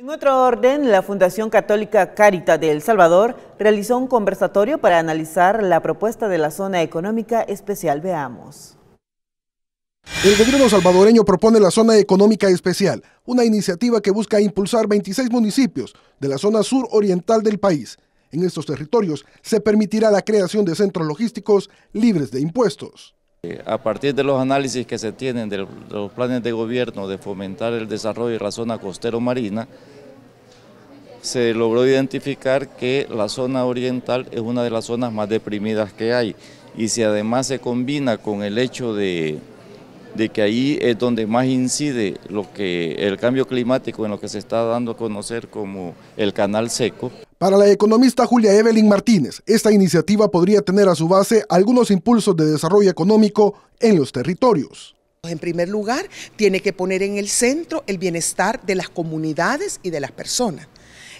En otro orden, la Fundación Católica Carita de El Salvador realizó un conversatorio para analizar la propuesta de la Zona Económica Especial. Veamos. El gobierno salvadoreño propone la Zona Económica Especial, una iniciativa que busca impulsar 26 municipios de la zona sur oriental del país. En estos territorios se permitirá la creación de centros logísticos libres de impuestos. Eh, a partir de los análisis que se tienen de los planes de gobierno de fomentar el desarrollo de la zona costero-marina, se logró identificar que la zona oriental es una de las zonas más deprimidas que hay y si además se combina con el hecho de, que ahí es donde más incide lo que, el cambio climático en lo que se está dando a conocer como el canal seco, para la economista Julia Evelyn Martínez, esta iniciativa podría tener a su base algunos impulsos de desarrollo económico en los territorios. En primer lugar, tiene que poner en el centro el bienestar de las comunidades y de las personas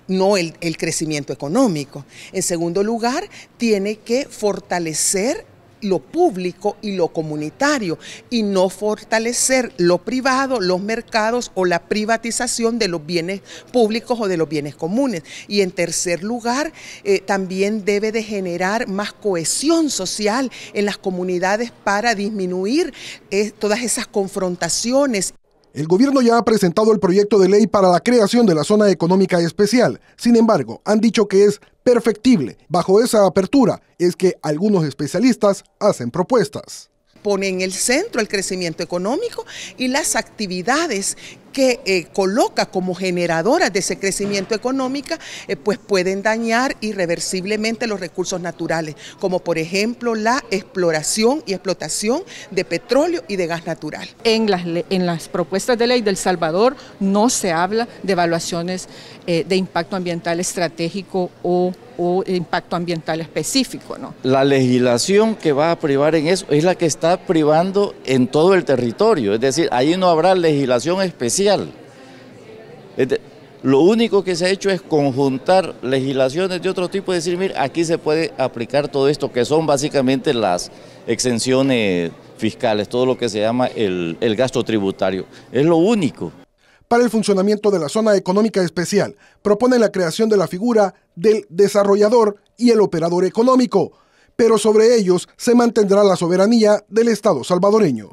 no el, crecimiento económico. En segundo lugar, tiene que fortalecer lo público y lo comunitario y no fortalecer lo privado, los mercados o la privatización de los bienes públicos o de los bienes comunes. Y en tercer lugar, eh, también debe de generar más cohesión social en las comunidades para disminuir eh, todas esas confrontaciones. El gobierno ya ha presentado el proyecto de ley para la creación de la zona económica especial. Sin embargo, han dicho que es perfectible. Bajo esa apertura es que algunos especialistas hacen propuestas pone en el centro el crecimiento económico y las actividades que eh, coloca como generadoras de ese crecimiento económico, eh, pues pueden dañar irreversiblemente los recursos naturales, como por ejemplo la exploración y explotación de petróleo y de gas natural. En las, en las propuestas de ley del Salvador no se habla de evaluaciones eh, de impacto ambiental estratégico o o impacto ambiental específico. ¿no? La legislación que va a privar en eso es la que está privando en todo el territorio, es decir, ahí no habrá legislación especial. lo único que se ha hecho es conjuntar legislaciones de otro tipo y decir, mira, aquí se puede aplicar todo esto, que son básicamente las exenciones fiscales, todo lo que se llama el gasto tributario. Es lo único para el funcionamiento de la zona económica especial. Propone la creación de la figura del desarrollador y el operador económico, pero sobre ellos se mantendrá la soberanía del Estado salvadoreño.